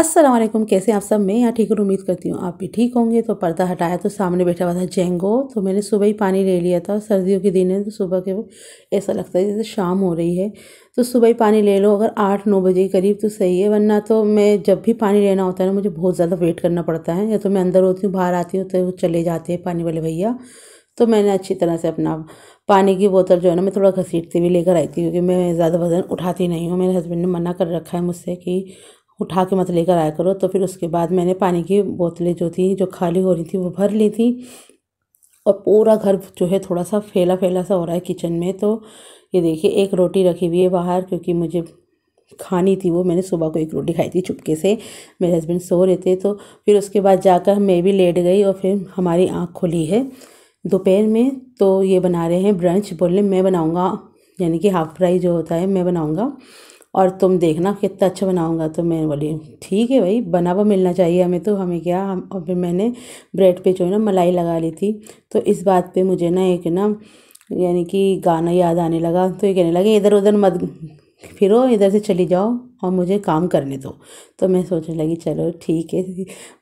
अस्सलाम वालेकुम कैसे आप सब मैं यहाँ ठीक और उम्मीद करती हूँ आप भी ठीक होंगे तो पर्दा हटाया तो सामने बैठा हुआ था जेंगो तो मैंने सुबह ही पानी ले लिया था सर्दियों के दिन है तो सुबह के ऐसा लगता है जैसे शाम हो रही है तो सुबह ही पानी ले लो अगर आठ नौ बजे के करीब तो सही है वरना तो मैं जब भी पानी लेना होता है ना मुझे बहुत ज़्यादा वेट करना पड़ता है या तो मैं अंदर होती हूँ बाहर आती हूँ तो वो चले जाते हैं पानी वाले भैया तो मैंने अच्छी तरह से अपना पानी की बोतल जो है ना मैं थोड़ा घसीटती भी लेकर आई थी क्योंकि मैं ज़्यादा वज़न उठाती नहीं हूँ मेरे हस्बैंड ने मना कर रखा है मुझसे कि उठा के मत लेकर आया करो तो फिर उसके बाद मैंने पानी की बोतलें जो थी जो खाली हो रही थी वो भर ली थी और पूरा घर जो है थोड़ा सा फैला फैला सा हो रहा है किचन में तो ये देखिए एक रोटी रखी हुई है बाहर क्योंकि मुझे खानी थी वो मैंने सुबह को एक रोटी खाई थी चुपके से मेरे हस्बैंड सो रहे थे तो फिर उसके बाद जाकर मैं भी लेट गई और फिर हमारी आँख खुली है दोपहर में तो ये बना रहे हैं ब्रंच बोले मैं बनाऊँगा यानी कि हाफ़ फ्राई जो होता है मैं बनाऊँगा और तुम देखना कितना अच्छा बनाऊँगा तो मैं बोली ठीक है भाई बना हुआ मिलना चाहिए हमें तो हमें क्या हम और फिर मैंने ब्रेड पे जो है ना मलाई लगा ली थी तो इस बात पे मुझे ना एक ना यानी कि गाना याद आने लगा तो ये कहने लगे इधर उधर मत फिरो इधर से चली जाओ और मुझे काम करने दो तो मैं सोचने लगी चलो ठीक है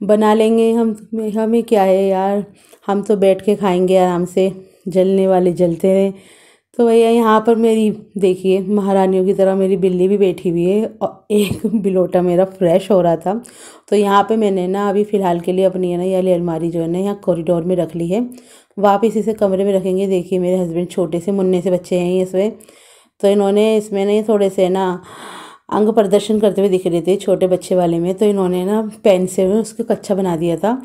बना लेंगे हम हमें क्या है यार हम तो बैठ के खाएंगे आराम से जलने वाले जलते हैं तो भैया यहाँ पर मेरी देखिए महारानियों की तरह मेरी बिल्ली भी बैठी हुई है और एक बिलोटा मेरा फ्रेश हो रहा था तो यहाँ पे मैंने ना अभी फ़िलहाल के लिए अपनी है ना यह अलमारी जो है ना यहाँ कॉरिडोर में रख ली है वापस इसे कमरे में रखेंगे देखिए मेरे हस्बैंड छोटे से मुन्ने से बच्चे हैं इसमें तो इन्होंने इसमें ना थोड़े से ना अंग प्रदर्शन करते हुए दिख रहे थे छोटे बच्चे वाले में तो इन्होंने ना पेन से उसको कच्छा बना दिया था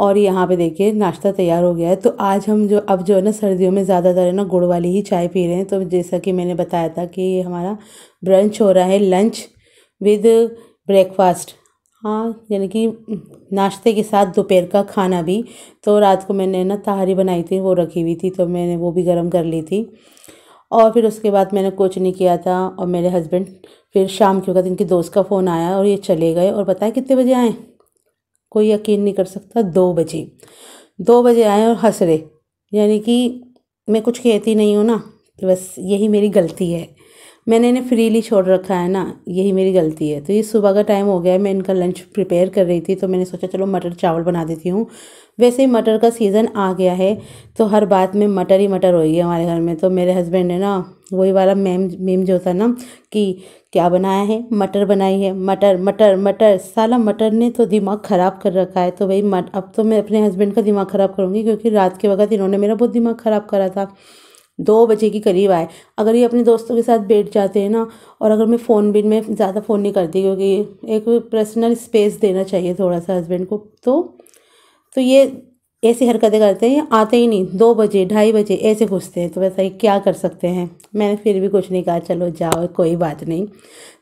और यहाँ पे देखिए नाश्ता तैयार हो गया है तो आज हम जो अब जो है ना सर्दियों में ज़्यादातर है ना गुड़ वाली ही चाय पी रहे हैं तो जैसा कि मैंने बताया था कि हमारा ब्रंच हो रहा है लंच विद ब्रेकफास्ट हाँ यानी कि नाश्ते के साथ दोपहर का खाना भी तो रात को मैंने ना तहारी बनाई थी वो रखी हुई थी तो मैंने वो भी गर्म कर ली थी और फिर उसके बाद मैंने कुछ नहीं किया था और मेरे हस्बैंड फिर शाम के वक्त इनके दोस्त का फ़ोन आया और ये चले गए और बताया कितने बजे आएँ कोई यकीन नहीं कर सकता दो बजे दो बजे आए और हंस रहे यानी कि मैं कुछ कहती नहीं हूँ ना कि तो बस यही मेरी गलती है मैंने इन्हें फ्रीली छोड़ रखा है ना यही मेरी गलती है तो ये सुबह का टाइम हो गया है मैं इनका लंच प्रिपेयर कर रही थी तो मैंने सोचा चलो मटर चावल बना देती हूँ वैसे ही मटर का सीज़न आ गया है तो हर बात में मटर ही मटर होगी हमारे घर में तो मेरे हस्बैंड ने ना वही वाला मैम मेम जो था ना कि क्या बनाया है मटर बनाई है मटर मटर मटर साला मटर ने तो दिमाग ख़राब कर रखा है तो भाई मट अब तो मैं अपने हस्बैंड का दिमाग ख़राब करूँगी क्योंकि रात के वक्त इन्होंने मेरा बहुत दिमाग ख़राब करा था दो बजे के करीब आए अगर ये अपने दोस्तों के साथ बैठ जाते हैं ना और अगर मैं फ़ोन भी मैं ज़्यादा फ़ोन नहीं करती क्योंकि एक पर्सनल स्पेस देना चाहिए थोड़ा सा हस्बैंड को तो तो ये ऐसी हरकतें करते हैं आते ही नहीं दो बजे ढाई बजे ऐसे घुसते हैं तो वैसा ही क्या कर सकते हैं मैंने फिर भी कुछ नहीं कहा चलो जाओ कोई बात नहीं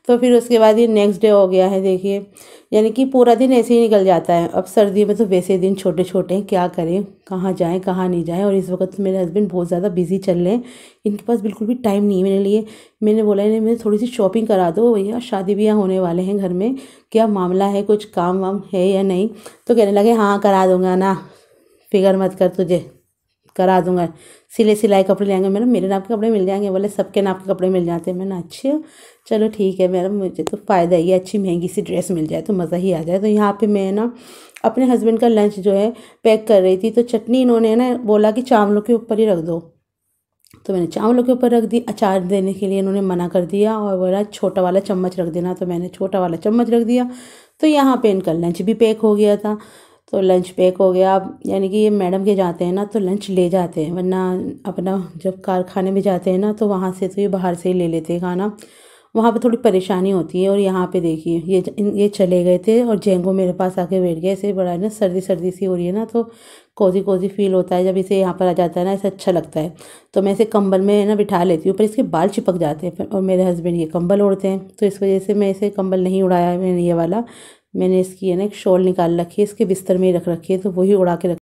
तो फिर उसके बाद ये नेक्स्ट डे हो गया है देखिए यानी कि पूरा दिन ऐसे ही निकल जाता है अब सर्दी में तो वैसे दिन छोटे छोटे हैं क्या करें कहाँ जाएँ कहाँ नहीं जाएँ और इस वक्त तो मेरे हस्बैंड बहुत ज़्यादा बिजी चल रहे हैं इनके पास बिल्कुल भी टाइम नहीं है मेरे लिए मैंने बोला इन्हें मेरे थोड़ी सी शॉपिंग करा दो भैया शादी ब्याह होने वाले हैं घर में क्या मामला है कुछ काम वाम है या नहीं तो कहने लगे हाँ करा दूँगा ना फिगर मत कर तुझे करा दूंगा सिले सिलाए कपड़े लेंगे मैडम मेरे नाप के कपड़े मिल जाएंगे बोले सबके नाप के कपड़े मिल जाते हैं मैंने अच्छे चलो ठीक है मैडम मुझे तो फ़ायदा ही है अच्छी महंगी सी ड्रेस मिल जाए तो मज़ा ही आ जाए तो यहाँ पे मैं ना अपने हस्बैंड का लंच जो है पैक कर रही थी तो चटनी इन्होंने ना बोला कि चावलों के ऊपर ही रख दो तो मैंने चावलों के ऊपर रख दी अचार देने के लिए इन्होंने मना कर दिया और बोला छोटा वाला चम्मच रख देना तो मैंने छोटा वाला चम्मच रख दिया तो यहाँ पर इनका लंच भी पैक हो गया था तो लंच पैक हो गया अब यानी कि ये मैडम के जाते हैं ना तो लंच ले जाते हैं वरना अपना जब कारखाने में जाते हैं ना तो वहाँ से तो ये बाहर से ही ले लेते हैं खाना वहाँ पे थोड़ी परेशानी होती है और यहाँ पे देखिए ये ये चले गए थे और जेंगो मेरे पास आके बैठ गया ऐसे बड़ा ना सर्दी सर्दी सी हो रही है ना तो कोजी कोजी फील होता है जब इसे यहाँ पर आ जाता है ना ऐसे अच्छा लगता है तो मैं इसे कंबल में ना बिठा लेती हूँ पर इसके बाल चिपक जाते हैं और मेरे हस्बैंड ये कंबल ओढ़ते हैं तो इस वजह से मैं इसे कंबल नहीं उड़ाया मैंने ये वाला मैंने इसकी है एक शॉल निकाल रखी है इसके बिस्तर में ही रख रखी है तो वही उड़ा के रख